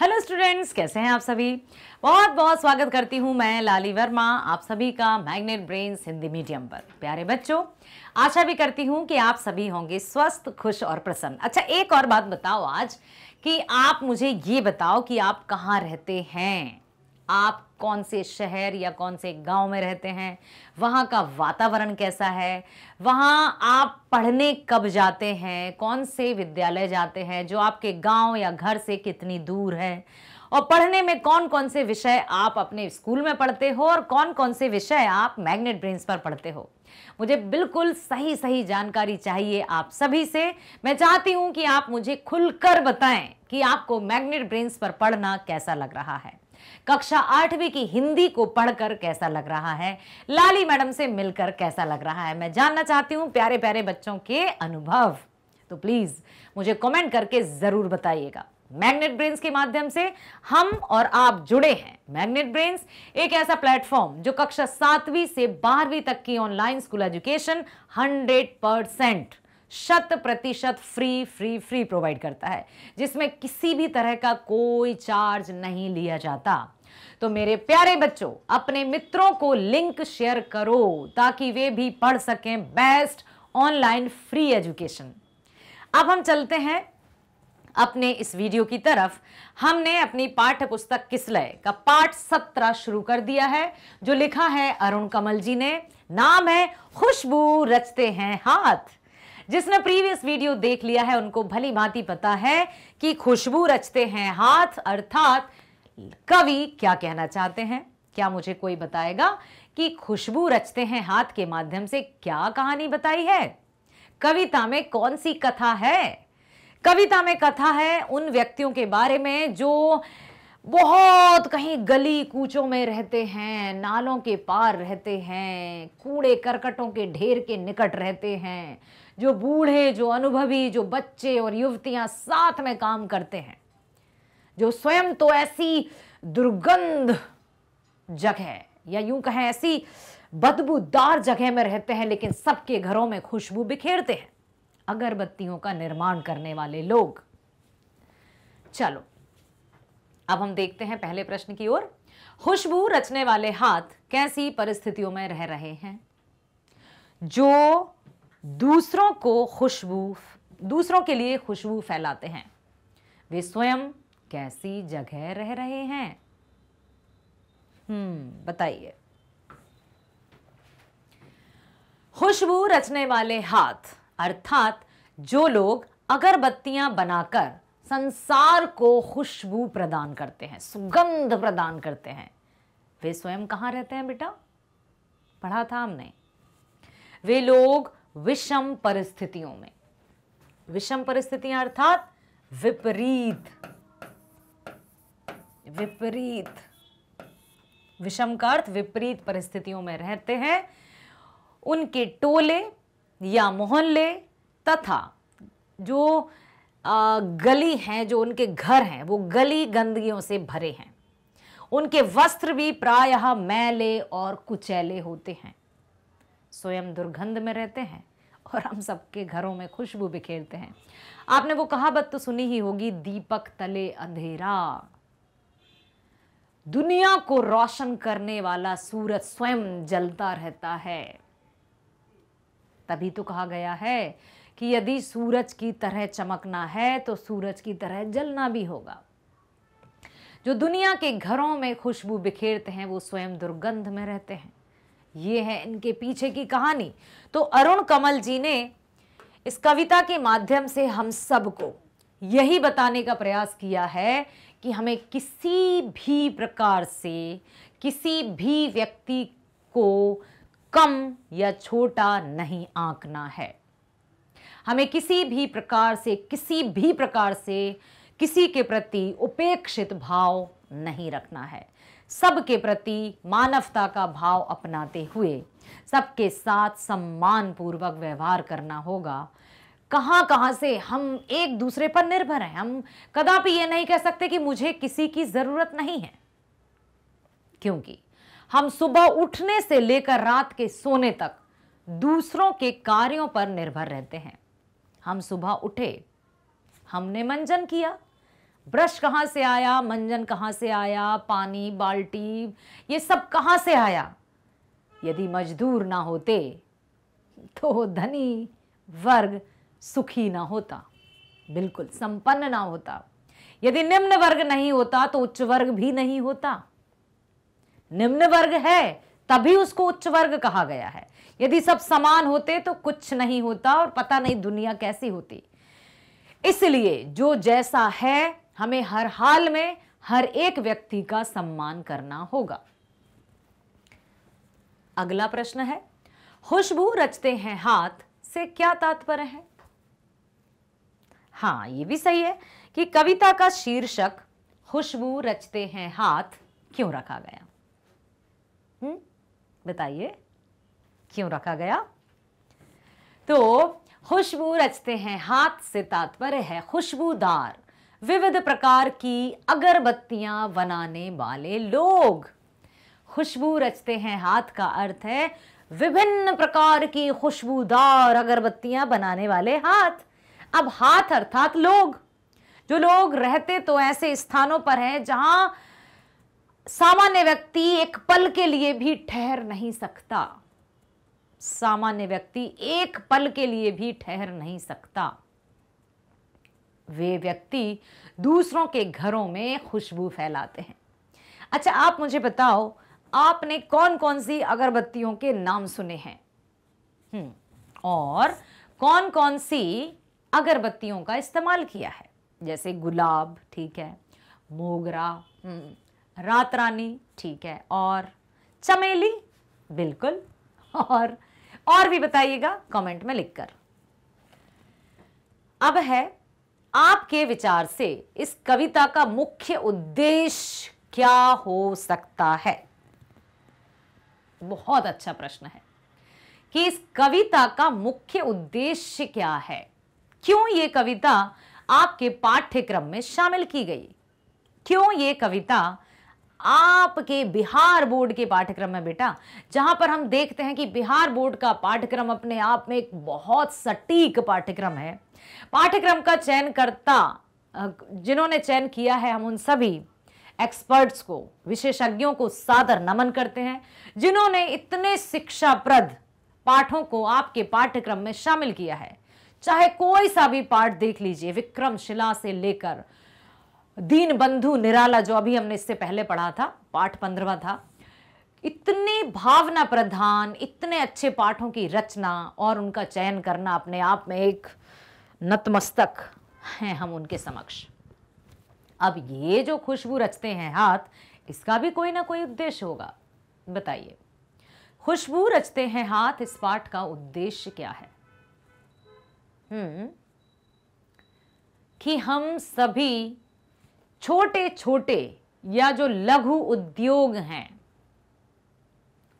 hello students कैसे हैं आप सभी बहुत बहुत स्वागत करती हूं मैं लाली वर्मा आप सभी का मैग्नेट ब्रेन्स हिंदी मीडियम पर प्यारे बच्चों आशा भी करती हूं कि आप सभी होंगे स्वस्थ खुश और प्रसन्न अच्छा एक और बात बताओ आज कि आप मुझे ये बताओ कि आप कहाँ रहते हैं आप कौन से शहर या कौन से गांव में रहते हैं वहाँ का वातावरण कैसा है वहाँ आप पढ़ने कब जाते हैं कौन से विद्यालय जाते हैं जो आपके गांव या घर से कितनी दूर है और पढ़ने में कौन कौन से विषय आप अपने स्कूल में पढ़ते हो और कौन कौन से विषय आप मैग्नेट ब्रेन्स पर पढ़ते हो मुझे बिल्कुल सही सही जानकारी चाहिए आप सभी से मैं चाहती हूँ कि आप मुझे खुलकर बताएं कि आपको मैग्नेट ब्रेन्स पर पढ़ना कैसा लग रहा है कक्षा आठवीं की हिंदी को पढ़कर कैसा लग रहा है लाली मैडम से मिलकर कैसा लग रहा है मैं जानना चाहती हूँ प्यारे प्यारे बच्चों के अनुभव तो प्लीज़ मुझे कमेंट करके ज़रूर बताइएगा मैग्नेट ब्रेन्स के माध्यम से हम और आप जुड़े हैं मैग्नेट ब्रेन्स एक ऐसा प्लेटफॉर्म जो कक्षा सातवीं से बारहवीं तक की online school education hundred percent शत प्रतिशत फ्री फ्री फ्री प्रोवाइड करता है जिसमें किसी भी तरह का कोई चार्ज नहीं लिया जाता तो मेरे प्यारे बच्चों अपने मित्रों को लिंक शेयर करो ताकि वे भी पढ़ सकें बेस्ट ऑनलाइन फ्री एजुकेशन अब हम चलते हैं अपने इस वीडियो की तरफ हमने अपनी पाठ्य पुस्तक किसलय का पाठ सत्रह शुरू कर दिया है जो लिखा है अरुण कमल जी ने नाम है खुशबू रचते हैं हाथ जिसने प्रीवियस वीडियो देख लिया है उनको भली भांति पता है कि खुशबू रचते हैं हाथ अर्थात कवि क्या कहना चाहते हैं क्या मुझे कोई बताएगा कि खुशबू रचते हैं हाथ के माध्यम से क्या कहानी बताई है कविता में कौन सी कथा है कविता में कथा है उन व्यक्तियों के बारे में जो बहुत कहीं गली कूचों में रहते हैं नालों के पार रहते हैं कूड़े करकटों के ढेर के निकट रहते हैं जो बूढ़े जो अनुभवी जो बच्चे और युवतियां साथ में काम करते हैं जो स्वयं तो ऐसी दुर्गंध जगह या यूं कहें ऐसी बदबूदार जगह में रहते हैं लेकिन सबके घरों में खुशबू बिखेरते हैं अगरबत्तियों का निर्माण करने वाले लोग चलो अब हम देखते हैं पहले प्रश्न की ओर खुशबू रचने वाले हाथ कैसी परिस्थितियों में रह रहे हैं जो दूसरों को खुशबू दूसरों के लिए खुशबू फैलाते हैं वे स्वयं कैसी जगह रह रहे हैं हम्म बताइए खुशबू रचने वाले हाथ अर्थात जो लोग अगरबत्तियां बनाकर संसार को खुशबू प्रदान करते हैं सुगंध प्रदान करते हैं वे स्वयं कहां रहते हैं बेटा पढ़ा था हमने वे लोग विषम परिस्थितियों में विषम परिस्थितियां अर्थात विपरीत विपरीत विषम का अर्थ विपरीत परिस्थितियों में रहते हैं उनके टोले या मोहल्ले तथा जो गली हैं जो उनके घर हैं वो गली गंदगियों से भरे हैं उनके वस्त्र भी प्रायः मैले और कुचैले होते हैं स्वयं दुर्गंध में रहते हैं और हम सबके घरों में खुशबू बिखेरते हैं आपने वो कहावत तो सुनी ही होगी दीपक तले अंधेरा दुनिया को रोशन करने वाला सूरज स्वयं जलता रहता है तभी तो कहा गया है कि यदि सूरज की तरह चमकना है तो सूरज की तरह जलना भी होगा जो दुनिया के घरों में खुशबू बिखेरते हैं वो स्वयं दुर्गंध में रहते हैं ये है इनके पीछे की कहानी तो अरुण कमल जी ने इस कविता के माध्यम से हम सबको यही बताने का प्रयास किया है कि हमें किसी भी प्रकार से किसी भी व्यक्ति को कम या छोटा नहीं आंकना है हमें किसी भी प्रकार से किसी भी प्रकार से किसी के प्रति उपेक्षित भाव नहीं रखना है सबके प्रति मानवता का भाव अपनाते हुए सबके साथ सम्मान पूर्वक व्यवहार करना होगा कहाँ कहाँ से हम एक दूसरे पर निर्भर हैं हम कदापि ये नहीं कह सकते कि मुझे किसी की ज़रूरत नहीं है क्योंकि हम सुबह उठने से लेकर रात के सोने तक दूसरों के कार्यों पर निर्भर रहते हैं हम सुबह उठे हमने मंजन किया ब्रश कहाँ से आया मंजन कहाँ से आया पानी बाल्टी ये सब कहाँ से आया यदि मजदूर ना होते तो धनी वर्ग सुखी ना होता बिल्कुल संपन्न ना होता यदि निम्न वर्ग नहीं होता तो उच्च वर्ग भी नहीं होता निम्न वर्ग है तभी उसको उच्च वर्ग कहा गया है यदि सब समान होते तो कुछ नहीं होता और पता नहीं दुनिया कैसी होती इसलिए जो जैसा है हमें हर हाल में हर एक व्यक्ति का सम्मान करना होगा अगला प्रश्न है खुशबू रचते हैं हाथ से क्या तात्पर्य है हाँ ये भी सही है कि कविता का शीर्षक खुशबू रचते हैं हाथ क्यों रखा गया बताइए क्यों रखा गया तो खुशबू रचते हैं हाथ से तात्पर्य है खुशबूदार विविध प्रकार की अगरबत्तियां बनाने वाले लोग खुशबू रचते हैं हाथ का अर्थ है विभिन्न प्रकार की खुशबूदार अगरबत्तियां बनाने वाले हाथ अब हाथ अर्थात लोग जो लोग रहते तो ऐसे स्थानों पर हैं जहां सामान्य व्यक्ति एक पल के लिए भी ठहर नहीं सकता सामान्य व्यक्ति एक पल के लिए भी ठहर नहीं सकता वे व्यक्ति दूसरों के घरों में खुशबू फैलाते हैं अच्छा आप मुझे बताओ आपने कौन कौन सी अगरबत्तियों के नाम सुने हैं हम्म, और कौन कौन सी अगरबत्तियों का इस्तेमाल किया है जैसे गुलाब ठीक है मोगरा हम्म, रात रानी ठीक है और चमेली बिल्कुल और और भी बताइएगा कमेंट में लिखकर अब है आपके विचार से इस कविता का मुख्य उद्देश्य क्या हो सकता है बहुत अच्छा प्रश्न है कि इस कविता का मुख्य उद्देश्य क्या है क्यों ये कविता आपके पाठ्यक्रम में शामिल की गई क्यों ये कविता आपके बिहार बोर्ड के पाठ्यक्रम में बेटा जहां पर हम देखते हैं कि बिहार बोर्ड का पाठ्यक्रम अपने आप में एक बहुत सटीक पाठ्यक्रम है पाठ्यक्रम का चयन करता जिन्होंने चयन किया है हम उन सभी एक्सपर्ट्स को विशेषज्ञों को सादर नमन करते हैं जिन्होंने इतने शिक्षाप्रद पाठों को आपके पाठ्यक्रम में शामिल किया है चाहे कोई सा भी पाठ देख लीजिए विक्रमशिला से लेकर दीन बंधु निराला जो अभी हमने इससे पहले पढ़ा था पाठ पंद्रवा था इतने भावना प्रधान इतने अच्छे पाठों की रचना और उनका चयन करना अपने आप में एक नतमस्तक हैं हम उनके समक्ष अब ये जो खुशबू रचते हैं हाथ इसका भी कोई ना कोई उद्देश्य होगा बताइए खुशबू रचते हैं हाथ इस पाठ का उद्देश्य क्या है हम्म कि हम सभी छोटे छोटे या जो लघु उद्योग हैं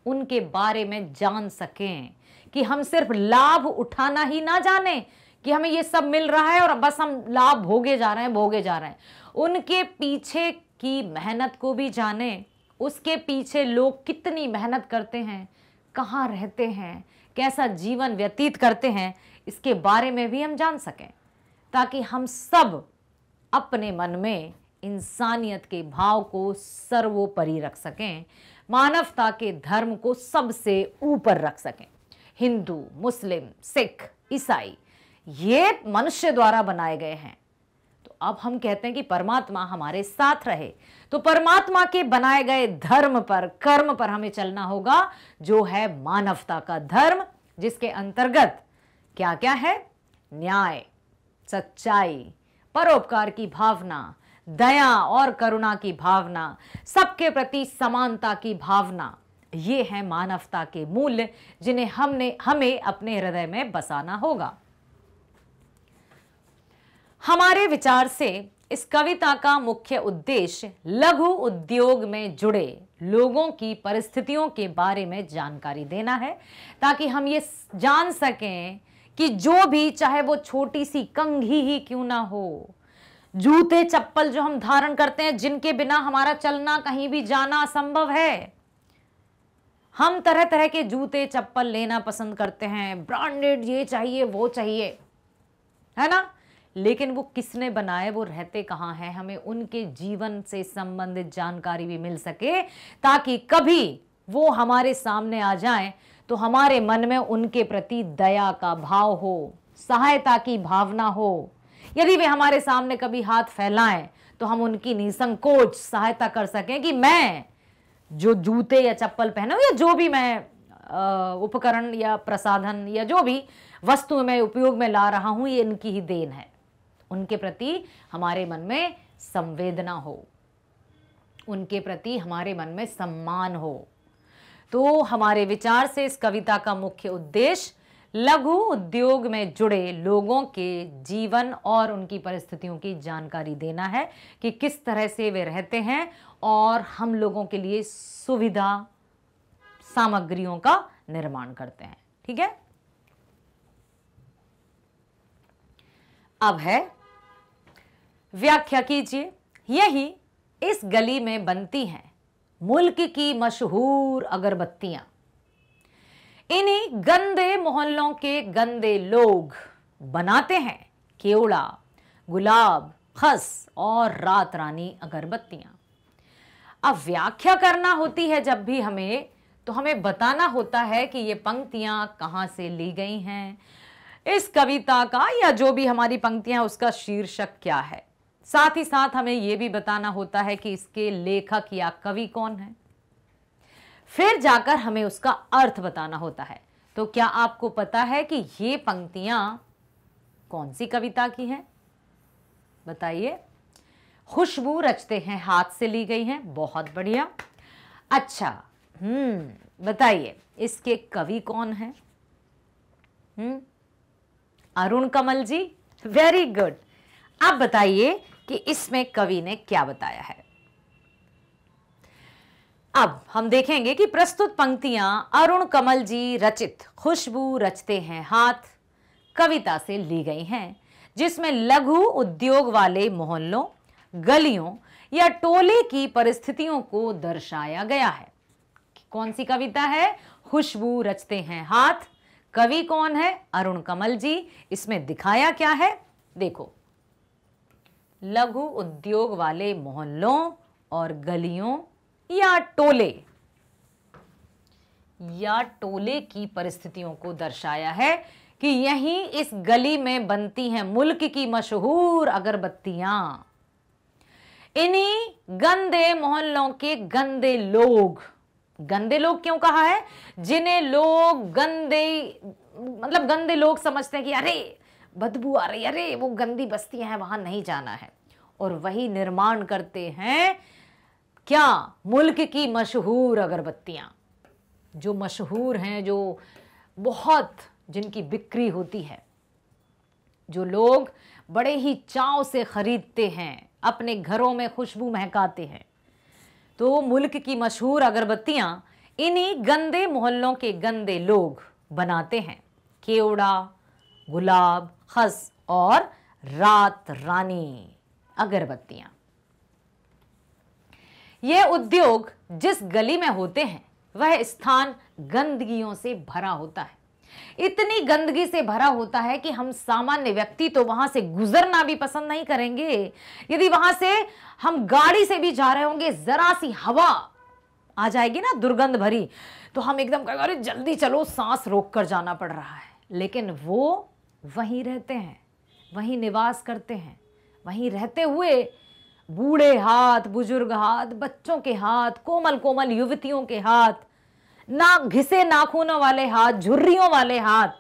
उनके बारे में जान सकें कि हम सिर्फ लाभ उठाना ही ना जाने कि हमें ये सब मिल रहा है और बस हम लाभ भोगे जा रहे हैं भोगे जा रहे हैं उनके पीछे की मेहनत को भी जाने उसके पीछे लोग कितनी मेहनत करते हैं कहाँ रहते हैं कैसा जीवन व्यतीत करते हैं इसके बारे में भी हम जान सकें ताकि हम सब अपने मन में इंसानियत के भाव को सर्वोपरि रख सकें मानवता के धर्म को सबसे ऊपर रख सकें हिंदू मुस्लिम सिख ईसाई ये मनुष्य द्वारा बनाए गए हैं तो अब हम कहते हैं कि परमात्मा हमारे साथ रहे तो परमात्मा के बनाए गए धर्म पर कर्म पर हमें चलना होगा जो है मानवता का धर्म जिसके अंतर्गत क्या क्या है न्याय सच्चाई परोपकार की भावना दया और करुणा की भावना सबके प्रति समानता की भावना ये है मानवता के मूल्य जिन्हें हमने हमें अपने हृदय में बसाना होगा हमारे विचार से इस कविता का मुख्य उद्देश्य लघु उद्योग में जुड़े लोगों की परिस्थितियों के बारे में जानकारी देना है ताकि हम ये जान सकें कि जो भी चाहे वो छोटी सी कंघी ही क्यों ना हो जूते चप्पल जो हम धारण करते हैं जिनके बिना हमारा चलना कहीं भी जाना असंभव है हम तरह तरह के जूते चप्पल लेना पसंद करते हैं ब्रांडेड ये चाहिए वो चाहिए है ना लेकिन वो किसने बनाए वो रहते कहाँ हैं हमें उनके जीवन से संबंधित जानकारी भी मिल सके ताकि कभी वो हमारे सामने आ जाएं तो हमारे मन में उनके प्रति दया का भाव हो सहायता की भावना हो यदि वे हमारे सामने कभी हाथ फैलाएं तो हम उनकी निसंकोच सहायता कर सकें कि मैं जो जूते या चप्पल पहनूं या जो भी मैं उपकरण या प्रसाधन या जो भी वस्तु मैं उपयोग में ला रहा हूं ये इनकी ही देन है उनके प्रति हमारे मन में संवेदना हो उनके प्रति हमारे मन में सम्मान हो तो हमारे विचार से इस कविता का मुख्य उद्देश्य लघु उद्योग में जुड़े लोगों के जीवन और उनकी परिस्थितियों की जानकारी देना है कि किस तरह से वे रहते हैं और हम लोगों के लिए सुविधा सामग्रियों का निर्माण करते हैं ठीक है अब है व्याख्या कीजिए यही इस गली में बनती हैं मुल्क की मशहूर अगरबत्तियां इन्हीं गंदे मोहल्लों के गंदे लोग बनाते हैं केवड़ा गुलाब खस और रात रानी अगरबत्तियां अब व्याख्या करना होती है जब भी हमें तो हमें बताना होता है कि ये पंक्तियां कहाँ से ली गई हैं इस कविता का या जो भी हमारी पंक्तियां उसका शीर्षक क्या है साथ ही साथ हमें यह भी बताना होता है कि इसके लेखक या कवि कौन है फिर जाकर हमें उसका अर्थ बताना होता है तो क्या आपको पता है कि ये पंक्तियां कौन सी कविता की हैं बताइए खुशबू रचते हैं हाथ से ली गई हैं बहुत बढ़िया अच्छा हम्म बताइए इसके कवि कौन हैं हम्म, अरुण कमल जी वेरी गुड अब बताइए कि इसमें कवि ने क्या बताया है अब हम देखेंगे कि प्रस्तुत पंक्तियां अरुण कमल जी रचित खुशबू रचते हैं हाथ कविता से ली गई हैं जिसमें लघु उद्योग वाले मोहल्लों गलियों या टोले की परिस्थितियों को दर्शाया गया है कौन सी कविता है खुशबू रचते हैं हाथ कवि कौन है अरुण कमल जी इसमें दिखाया क्या है देखो लघु उद्योग वाले मोहल्लों और गलियों या टोले या टोले की परिस्थितियों को दर्शाया है कि यहीं इस गली में बनती हैं मुल्क की मशहूर अगरबत्तियां इन्हीं गंदे मोहल्लों के गंदे लोग गंदे लोग क्यों कहा है जिन्हें लोग गंदे मतलब गंदे लोग समझते हैं कि अरे बदबू आ रही अरे वो गंदी बस्तियां हैं वहां नहीं जाना है और वही निर्माण करते हैं क्या मुल्क की मशहूर अगरबत्तियाँ जो मशहूर हैं जो बहुत जिनकी बिक्री होती है जो लोग बड़े ही चाव से ख़रीदते हैं अपने घरों में खुशबू महकाते हैं तो मुल्क की मशहूर अगरबत्तियाँ इन्हीं गंदे मोहल्लों के गंदे लोग बनाते हैं केवड़ा गुलाब खस और रात रानी अगरबत्तियाँ ये उद्योग जिस गली में होते हैं वह स्थान गंदगियों से भरा होता है इतनी गंदगी से भरा होता है कि हम सामान्य व्यक्ति तो वहां से गुजरना भी पसंद नहीं करेंगे यदि वहां से हम गाड़ी से भी जा रहे होंगे जरा सी हवा आ जाएगी ना दुर्गंध भरी तो हम एकदम कहेंगे अरे जल्दी चलो सांस रोक कर जाना पड़ रहा है लेकिन वो वहीं रहते हैं वहीं निवास करते हैं वहीं रहते हुए बूढ़े हाथ बुजुर्ग हाथ बच्चों के हाथ कोमल कोमल युवतियों के हाथ ना घिसे नाखूनों वाले हाथ झुर्रियों वाले हाथ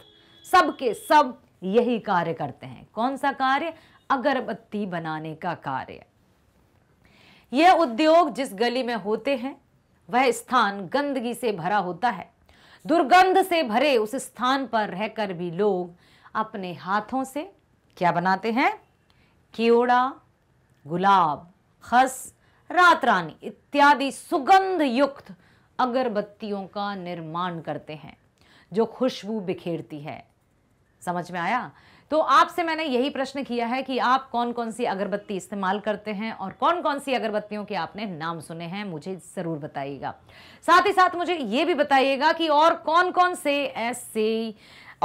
सबके सब यही कार्य करते हैं कौन सा कार्य अगरबत्ती बनाने का कार्य यह उद्योग जिस गली में होते हैं वह स्थान गंदगी से भरा होता है दुर्गंध से भरे उस स्थान पर रहकर भी लोग अपने हाथों से क्या बनाते हैं कीड़ा गुलाब खस रात रानी इत्यादि सुगंध युक्त अगरबत्तियों का निर्माण करते हैं जो खुशबू बिखेरती है समझ में आया तो आपसे मैंने यही प्रश्न किया है कि आप कौन कौन सी अगरबत्ती इस्तेमाल करते हैं और कौन कौन सी अगरबत्तियों के आपने नाम सुने हैं मुझे ज़रूर बताइएगा साथ ही साथ मुझे ये भी बताइएगा कि और कौन कौन से ऐसे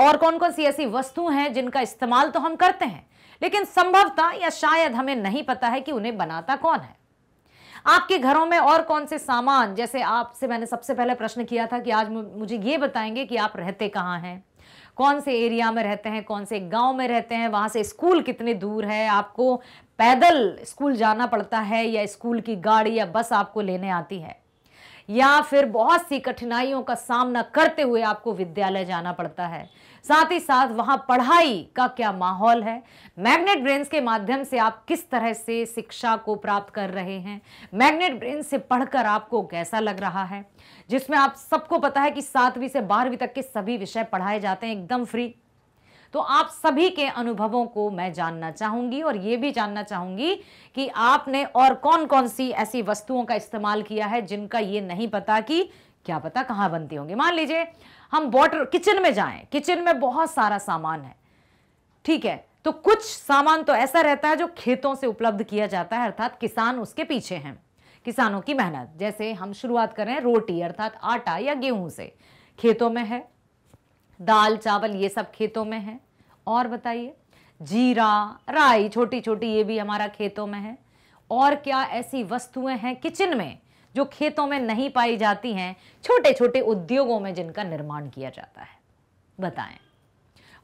और कौन कौन सी ऐसी वस्तु हैं जिनका इस्तेमाल तो हम करते हैं लेकिन संभवतः या शायद हमें नहीं पता है कि उन्हें बनाता कौन है आपके घरों में और कौन से सामान जैसे आपसे मैंने सबसे पहले प्रश्न किया था कि आज मुझे ये बताएंगे कि आप रहते कहाँ हैं कौन से एरिया में रहते हैं कौन से गांव में रहते हैं वहाँ से स्कूल कितने दूर है आपको पैदल स्कूल जाना पड़ता है या स्कूल की गाड़ी या बस आपको लेने आती है या फिर बहुत सी कठिनाइयों का सामना करते हुए आपको विद्यालय जाना पड़ता है साथ ही साथ वहां पढ़ाई का क्या माहौल है मैग्नेट ब्रेन्स के माध्यम से आप किस तरह से शिक्षा को प्राप्त कर रहे हैं मैग्नेट ब्रेन से पढ़कर आपको कैसा लग रहा है जिसमें आप सबको पता है कि सातवीं से बारहवीं तक के सभी विषय पढ़ाए जाते हैं एकदम फ्री तो आप सभी के अनुभवों को मैं जानना चाहूंगी और ये भी जानना चाहूंगी कि आपने और कौन कौन सी ऐसी वस्तुओं का इस्तेमाल किया है जिनका ये नहीं पता कि क्या पता कहाँ बनती होंगी मान लीजिए हम वॉटर किचन में जाएं किचन में बहुत सारा सामान है ठीक है तो कुछ सामान तो ऐसा रहता है जो खेतों से उपलब्ध किया जाता है अर्थात किसान उसके पीछे हैं किसानों की मेहनत जैसे हम शुरुआत करें रोटी अर्थात आटा या गेहूं से खेतों में है दाल चावल ये सब खेतों में है और बताइए जीरा राई छोटी छोटी ये भी हमारा खेतों में है और क्या ऐसी वस्तुएं हैं किचन में जो खेतों में नहीं पाई जाती हैं छोटे छोटे उद्योगों में जिनका निर्माण किया जाता है बताएं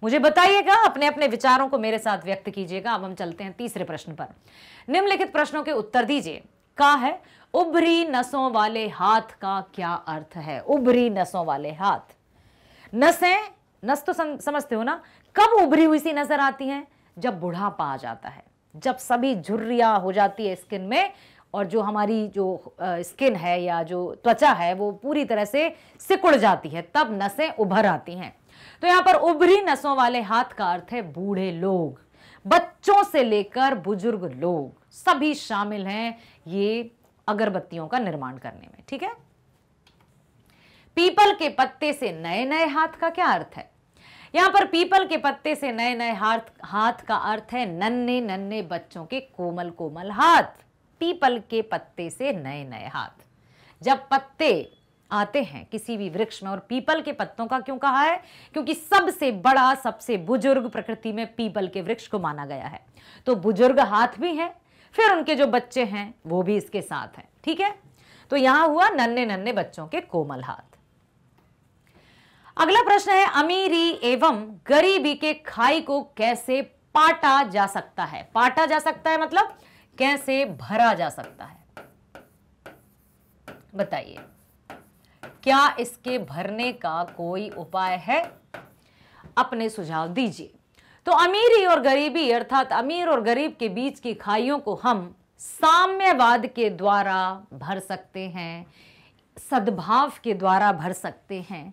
मुझे बताइएगा अपने अपने विचारों को मेरे साथ व्यक्त कीजिएगा अब हम चलते हैं तीसरे प्रश्न पर निम्नलिखित प्रश्नों के उत्तर दीजिए का है उभरी नसों वाले हाथ का क्या अर्थ है उभरी नसों वाले हाथ नसें नस तो सम, समझते हो ना कब उभरी हुई सी नजर आती हैं जब बुढ़ापा आ जाता है जब सभी झुर्रिया हो जाती है स्किन में और जो हमारी जो स्किन है या जो त्वचा है वो पूरी तरह से सिकुड़ जाती है तब नसें उभर आती हैं तो यहाँ पर उभरी नसों वाले हाथ का अर्थ है बूढ़े लोग बच्चों से लेकर बुजुर्ग लोग सभी शामिल हैं ये अगरबत्तियों का निर्माण करने में ठीक है पीपल के पत्ते से नए नए हाथ का क्या अर्थ है यहाँ पर पीपल के पत्ते से नए नए हाथ हाथ का अर्थ है नन्हे नन्हे बच्चों के कोमल कोमल हाथ पीपल के पत्ते से नए नए हाथ जब पत्ते आते हैं किसी भी वृक्ष में और पीपल के पत्तों का क्यों कहा है क्योंकि सबसे बड़ा सबसे बुजुर्ग प्रकृति में पीपल के वृक्ष को माना गया है तो बुजुर्ग हाथ भी हैं फिर उनके जो बच्चे हैं वो भी इसके साथ हैं ठीक है तो यहां हुआ नन्ने नन्ने बच्चों के कोमल हाथ अगला प्रश्न है अमीरी एवं गरीबी के खाई को कैसे पाटा जा सकता है पाटा जा सकता है मतलब कैसे भरा जा सकता है बताइए क्या इसके भरने का कोई उपाय है अपने सुझाव दीजिए तो अमीरी और गरीबी अर्थात अमीर और गरीब के बीच की खाइयों को हम साम्यवाद के द्वारा भर सकते हैं सद्भाव के द्वारा भर सकते हैं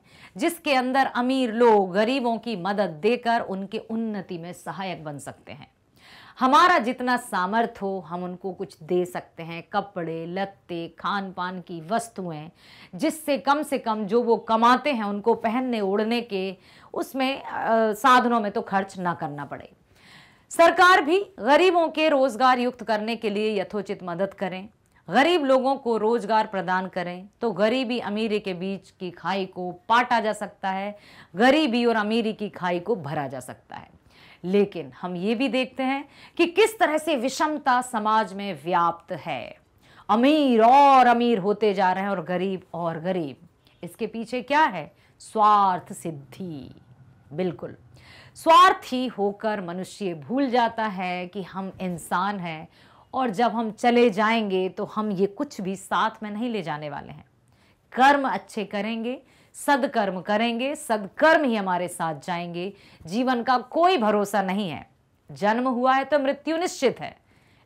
जिसके अंदर अमीर लोग गरीबों की मदद देकर उनके उन्नति में सहायक बन सकते हैं हमारा जितना सामर्थ्य हो हम उनको कुछ दे सकते हैं कपड़े लत्ते खान पान की वस्तुएं जिससे कम से कम जो वो कमाते हैं उनको पहनने ओढ़ने के उसमें आ, साधनों में तो खर्च ना करना पड़े सरकार भी गरीबों के रोज़गार युक्त करने के लिए यथोचित मदद करें गरीब लोगों को रोज़गार प्रदान करें तो गरीबी अमीरी के बीच की खाई को पाटा जा सकता है गरीबी और अमीरी की खाई को भरा जा सकता है लेकिन हम ये भी देखते हैं कि किस तरह से विषमता समाज में व्याप्त है अमीर और अमीर होते जा रहे हैं और गरीब और गरीब इसके पीछे क्या है स्वार्थ सिद्धि बिल्कुल स्वार्थी होकर मनुष्य भूल जाता है कि हम इंसान हैं और जब हम चले जाएंगे तो हम ये कुछ भी साथ में नहीं ले जाने वाले हैं कर्म अच्छे करेंगे सदकर्म करेंगे सदकर्म ही हमारे साथ जाएंगे जीवन का कोई भरोसा नहीं है जन्म हुआ है तो मृत्यु निश्चित है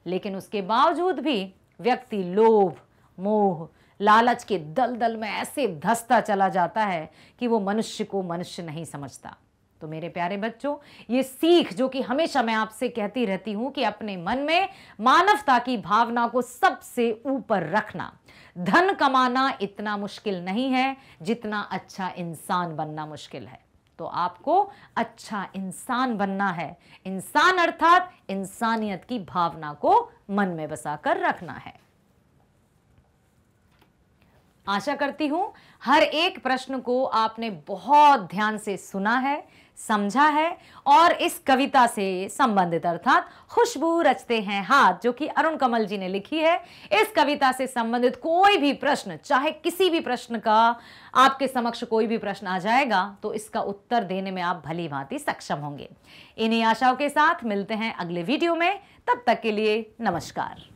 लेकिन उसके बावजूद भी व्यक्ति लोभ मोह लालच के दल दल में ऐसे धसता चला जाता है कि वो मनुष्य को मनुष्य नहीं समझता तो मेरे प्यारे बच्चों ये सीख जो कि हमेशा मैं आपसे कहती रहती हूं कि अपने मन में मानवता की भावना को सबसे ऊपर रखना धन कमाना इतना मुश्किल नहीं है जितना अच्छा इंसान बनना मुश्किल है तो आपको अच्छा इंसान बनना है इंसान अर्थात इंसानियत की भावना को मन में बसाकर रखना है आशा करती हूं हर एक प्रश्न को आपने बहुत ध्यान से सुना है समझा है और इस कविता से संबंधित अर्थात खुशबू रचते हैं हाथ जो कि अरुण कमल जी ने लिखी है इस कविता से संबंधित कोई भी प्रश्न चाहे किसी भी प्रश्न का आपके समक्ष कोई भी प्रश्न आ जाएगा तो इसका उत्तर देने में आप भली भांति सक्षम होंगे इन्हीं आशाओं के साथ मिलते हैं अगले वीडियो में तब तक के लिए नमस्कार